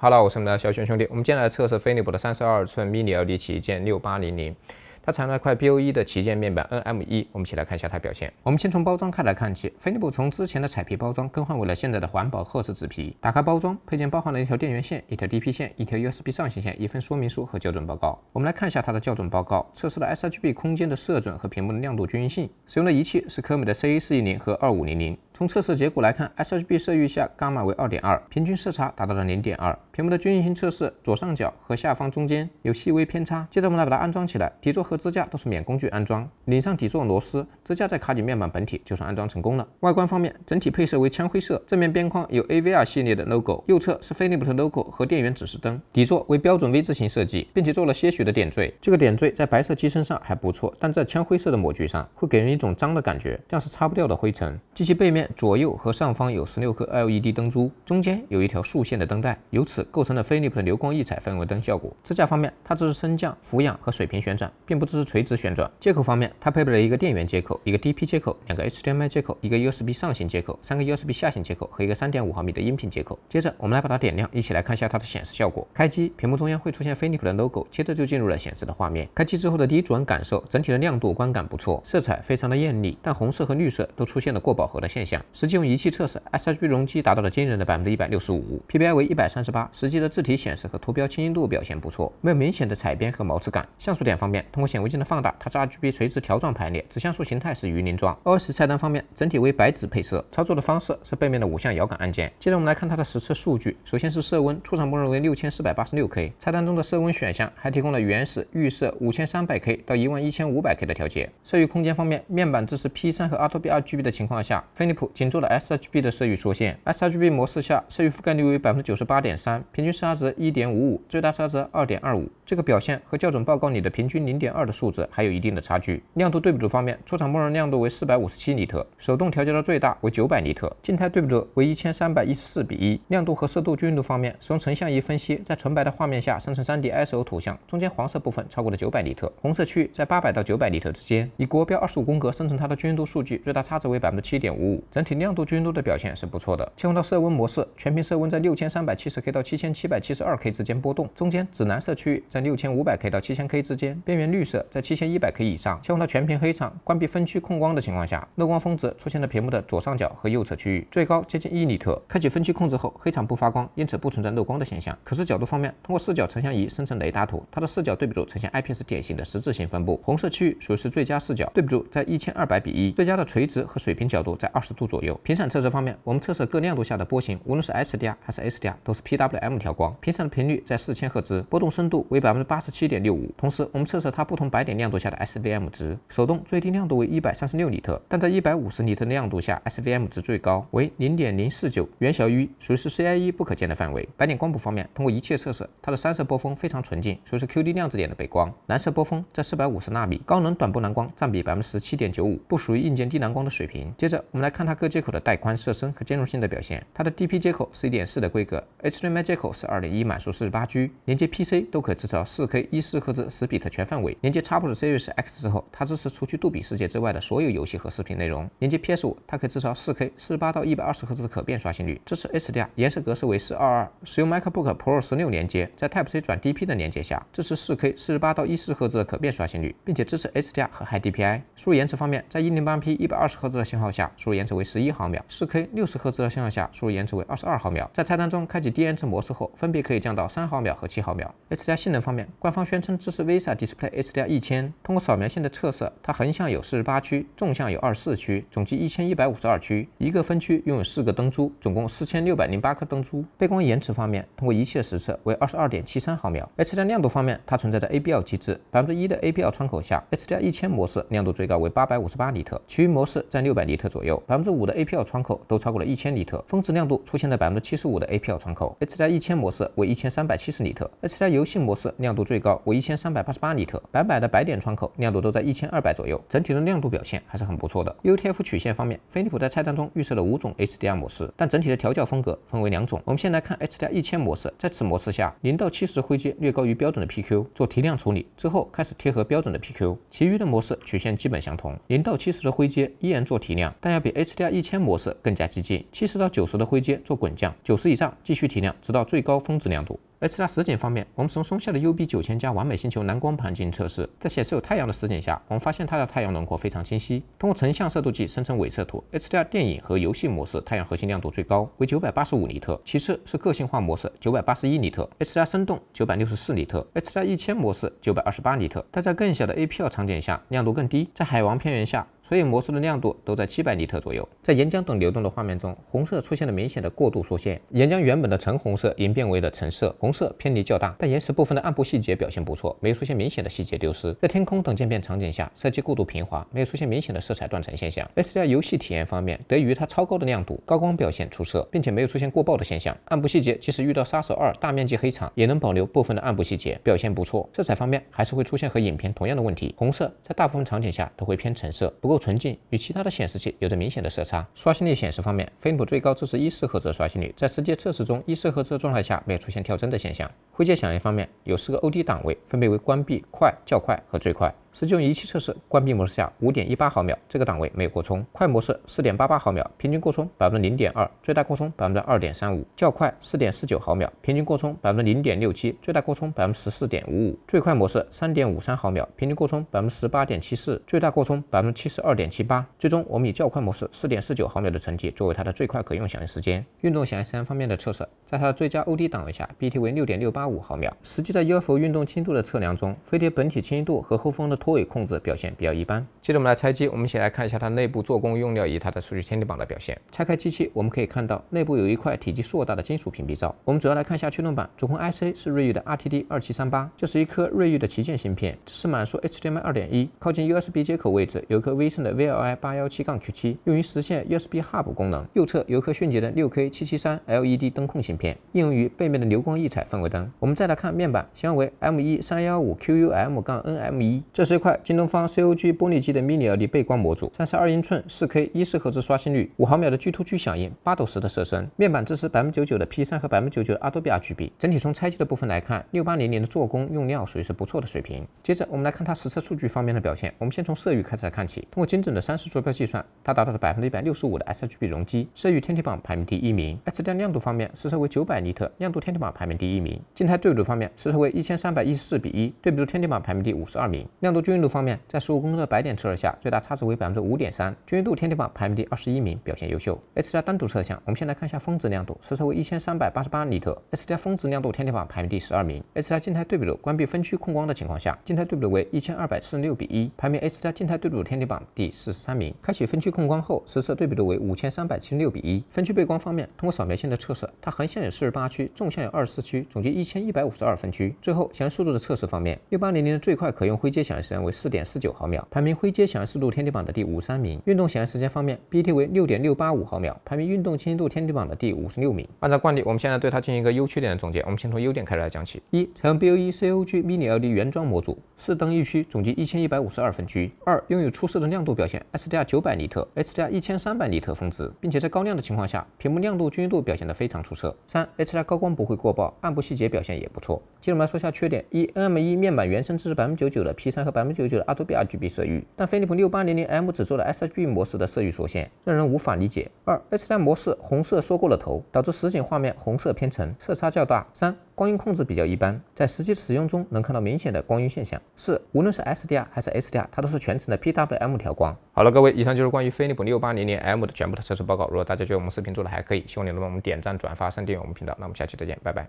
哈喽，我是你们的小轩兄弟。我们今天来测试飞利浦的三十二寸 Mini LED 旗舰6800，它采用了块 BOE 的旗舰面板 NM1。我们一起来看一下它表现。我们先从包装开来看起。飞利浦从之前的彩皮包装更换为了现在的环保褐色纸皮。打开包装，配件包含了一条电源线、一条 DP 线、一条 USB 上行线、一份说明书和校准报告。我们来看一下它的校准报告。测试了 sRGB 空间的色准和屏幕的亮度均匀性。使用的仪器是科美的 CA410 和2500。从测试结果来看，sRGB 色域下伽马为2.2，平均色差达到了0.2。屏幕的均匀性测试，左上角和下方中间有细微偏差。接着我们来把它安装起来，底座和支架都是免工具安装。拧上底座螺丝，支架再卡紧面板本体，就算安装成功了。外观方面，整体配色为枪灰色，正面边框有 AVR 系列的 logo，右侧是飞利浦的 logo 和电源指示灯。底座为标准 V 字形设计，并且做了些许的点缀。这个点缀在白色机身上还不错，但在枪灰色的模具上会给人一种脏的感觉，像是擦不掉的灰尘。机器背面左右和上方有十六颗 LED 灯珠，中间有一条竖线的灯带，由此。构成了飞利浦的流光溢彩氛围灯效果。支架方面，它支持升降、俯仰和水平旋转，并不支持垂直旋转。接口方面，它配备了一个电源接口、一个 DP 接口、两个 HDMI 接口、一个 USB 上行接口、三个 USB 下行接口和一个3.5毫米的音频接口。接着，我们来把它点亮，一起来看一下它的显示效果。开机，屏幕中央会出现飞利浦的 logo，接着就进入了显示的画面。开机之后的第一主观感受，整体的亮度观感不错，色彩非常的艳丽，但红色和绿色都出现了过饱和的现象。实际用仪器测试，SRGB 容积达到了惊人的 165%，PPI 为138。实际的字体显示和图标清晰度表现不错，没有明显的彩边和毛刺感。像素点方面，通过显微镜的放大，它是 RGB 垂直条状排列，子像素形态是鱼鳞状。OS 菜单方面，整体为白纸配色，操作的方式是背面的五项摇杆按键。接着我们来看它的实测数据，首先是色温，出厂默认为六千四百八十六 K，菜单中的色温选项还提供了原始预设五千三百 K 到一万一千五百 K 的调节。色域空间方面，面板支持 P3 和 r d o b RGB 的情况下，飞利浦仅做了 sRGB 的色域缩限。sRGB 模式下，色域覆盖率为百分之九十八点三。平均差值一点五五，最大差值二点二五，这个表现和校准报告里的平均零点二的数值还有一定的差距。亮度对比度方面，出厂默认亮度为四百五十七尼特，手动调节到最大为九百尼特，静态对比度为一千三百一十四比一。亮度和色度均匀度方面，使用成像仪分析，在纯白的画面下生成三 D ISO 图像，中间黄色部分超过了九百尼特，红色区域在八百到九百尼特之间。以国标二十五宫格生成它的均匀度数据，最大差值为百分之七点五五，整体亮度均匀度的表现是不错的。切换到色温模式，全屏色温在六千三百七十 K 到。七千七百七十二 k 之间波动，中间紫蓝色区域在六千五百 k 到七千 k 之间，边缘绿色在七千一百 k 以上。切换到全屏黑场，关闭分区控光的情况下，漏光峰值出现在屏幕的左上角和右侧区域，最高接近一尼特。开启分区控制后，黑场不发光，因此不存在漏光的现象。可视角度方面，通过视角成像仪生成雷达图，它的视角对比度呈现 ip 是典型的十字形分布，红色区域属于是最佳视角对比度，在一千二百比一，最佳的垂直和水平角度在二十度左右。频闪测试方面，我们测试各亮度下的波形，无论是 s d r 还是 sdr 都是 pw。M 调光，频闪的频率在四千赫兹，波动深度为百分之八十七点六五。同时，我们测试它不同白点亮度下的 SVM 值，手动最低亮度为一百三十六尼特，但在一百五十尼特亮度下，SVM 值最高为零点零四九，远小于，属于是 CIE 不可见的范围。白点光谱方面，通过仪器测试，它的三色波峰非常纯净，属于是 QD 量子点的背光。蓝色波峰在四百五十纳米，高能短波蓝光占比百分之十七点九五，不属于硬件低蓝光的水平。接着，我们来看它各接口的带宽、色深和兼容性的表现。它的 DP 接口是一点四的规格，HDMI。接口是二点一满速四十八 G，连接 PC 都可以持到四 K 一四赫兹十比特全范围。连接 Xbox s e i e s X 之后，它支持除去杜比世界之外的所有游戏和视频内容。连接 PS 五，它可以支持四 K 四十八到一百二十赫兹的可变刷新率，支持 HDR，颜色格式为四二二。使用 MacBook Pro 十六连接，在 Type-C 转 DP 的连接下，支持四 K 四十八到一四赫兹的可变刷新率，并且支持 HDR 和 High DPI。输入延迟方面，在一零八 P 一百二十赫兹的信号下，输入延迟为十一毫秒；四 K 六十赫兹的信号下，输入延迟为二十二毫秒。在菜单中开启低延迟模。模式后，分别可以降到三毫秒和七毫秒。H+ 加性能方面，官方宣称支持 v i s a Display HDR 一千。通过扫描线的测试，它横向有四十八区，纵向有二十四区，总计一千一百五十二区。一个分区拥有四个灯珠，总共四千六百零八颗灯珠。背光延迟方面，通过仪器的实测为二十二点七三毫秒。h 加亮度方面，它存在 A b L 机制，百分之一的 A b L 窗口下，HDR 一千模式亮度最高为八百五十八尼特，其余模式在六百尼特左右。百分之五的 A P L 窗口都超过了一千尼特，峰值亮度出现在百分之七十五的 A P L 窗口。HDR 一千模式为一千三百七十尼特，HDR 游戏模式亮度最高为一千三百八十八尼特，白板的白点窗口亮度都在一千二百左右，整体的亮度表现还是很不错的。UTF 曲线方面，飞利浦在菜单中预设了五种 HDR 模式，但整体的调教风格分为两种。我们先来看 HDR 一千模式，在此模式下，零到七十灰阶略高于标准的 PQ，做提亮处理之后开始贴合标准的 PQ，其余的模式曲线基本相同。零到七十的灰阶依然做提亮，但要比 HDR 一千模式更加激进。七十到九十的灰阶做滚降，九十以上继续提亮，直到。到最高峰值亮度。而在实景方面，我们从松下的 UB 九千加完美星球蓝光盘进行测试，在显示有太阳的实景下，我们发现它的太阳轮廓非常清晰。通过成像色度计生成伪色图，H 加电影和游戏模式太阳核心亮度最高为九百八十五尼特，其次是个性化模式九百八十一尼特，H 加生动九百六十四尼特，H 加一千模式九百二十八尼特。但在更小的 A P L 场景下，亮度更低。在海王偏源下。所以模式的亮度都在七百尼特左右，在岩浆等流动的画面中，红色出现了明显的过度缩线，岩浆原本的橙红色演变为了橙色，红色偏离较大。但岩石部分的暗部细节表现不错，没有出现明显的细节丢失。在天空等渐变场景下，色阶过度平滑，没有出现明显的色彩断层现象。S R 游戏体验方面，得益于它超高的亮度，高光表现出色，并且没有出现过曝的现象。暗部细节即使遇到杀手二大面积黑场，也能保留部分的暗部细节，表现不错。色彩方面还是会出现和影片同样的问题，红色在大部分场景下都会偏橙色，不过。纯净与其他的显示器有着明显的色差。刷新率显示方面，飞利浦最高支持一四赫兹刷新率，在实际测试中，一四赫兹状态下没有出现跳帧的现象。灰阶响应方面，有四个 OD 档位，分别为关闭、快、较快和最快。实际用仪器测试，关闭模式下五点一八毫秒这个档位没有过充，快模式四点八八毫秒，平均过充百分之零点二，最大过充百分之二点三五，较快四点四九毫秒，平均过充百分之零点六七，最大过充百分之十四点五五，最快模式三点五三毫秒，平均过充百分之十八点七四，最大过充百分之七十二点七八。最终我们以较快模式四点四九毫秒的成绩作为它的最快可用响应时间。运动响应时间方面的测试。在它的最佳 OD 档位下，BT 为六点六八五毫秒。实际在 UFO 运动轻度的测量中，飞碟本体轻度和后方的拖尾控制表现比较一般。接着我们来拆机，我们一起来看一下它内部做工用料以及它的数据天地榜的表现。拆开机器，我们可以看到内部有一块体积硕大的金属屏蔽罩。我们主要来看一下驱动板，主控 IC 是瑞昱的 RTD 二七三八，这是一颗瑞昱的旗舰芯片，支持满速 HDMI 二点一。靠近 USB 接口位置有一颗微盛的 VL817-Q7，i 用于实现 USB Hub 功能。右侧有颗迅捷的六 K 七七三 LED 灯控片。片，应用于背面的流光溢彩氛围灯。我们再来看面板，型号为 M 一三幺五 Q U M 杠 N M 一，这是一块京东方 C O G 玻璃机的 Mini LED 背光模组，三十二英寸，四 K，一十赫兹刷新率，五毫秒的巨突巨响应，八斗十的色深。面板支持百分之九十九的 P 三和百分之九十九 Adobe RGB。整体从拆机的部分来看，六八零零的做工用料属于是不错的水平。接着我们来看它实测数据方面的表现。我们先从色域开始来看起，通过精准的三十坐标计算，它达到了百分之一百六十五的 s H B 容积，色域天梯榜排名第一名。在直亮度方面，实测为。九百尼特亮度天梯榜排名第一名。静态对比度方面，实测为一千三百一十四比一，对比度天梯榜排名第五十二名。亮度均匀度方面，在十五公分的白点测试下，最大差值为百分之五点三，均匀度天梯榜排名第二十一名，表现优秀。H 加单独测项，我们先来看一下峰值亮度，实测为一千三百八十八尼特，H 加峰值亮度天梯榜排名第十二名。H 加静态对比度，关闭分区控光的情况下，静态对比度为一千二百四十六比一，排名 H 加静态对比度天梯榜第四十三名。开启分区控光后，实测对比度为五千三百七十六比一。分区背光方面，通过扫描线的测试，它横向。有四十八区，纵向有二十四区，总计一千一百五十二分区。最后，响应速度的测试方面，六八零零的最快可用灰阶响应时间为四点四九毫秒，排名灰阶响应速度天地榜的第五三名。运动响应时间方面，B T 为六点六八五毫秒，排名运动清晰度天地榜的第五十六名。按照惯例，我们现在对它进行一个优缺点的总结。我们先从优点开始来讲起：一、采用 B O E C O G Mini L e D 原装模组，四灯一区，总计一千一百五十二分区；二、拥有出色的亮度表现，S D R 九百尼特，H D R 一千三百尼特峰值，并且在高亮的情况下，屏幕亮度均匀度表现得非常出色。三 H 加高光不会过曝，暗部细节表现也不错。接着我们来说一下缺点：一 N M 一面板原生支持百分之九十九的 P 三和百分之九十九的 Adobe RGB 色域，但飞利浦六八零零 M 只做了 sRGB 模式的色域缩限，让人无法理解。二 H 加模式红色缩过了头，导致实景画面红色偏橙，色差较大。三光晕控制比较一般，在实际使用中能看到明显的光晕现象。四，无论是 SDR 还是 HDR，它都是全程的 PWM 调光。好了，各位，以上就是关于飞利浦六八零零 M 的全部的测试报告。如果大家觉得我们视频做的还可以，希望你能帮我们点赞、转发、上订阅我们频道。那我们下期再见，拜拜。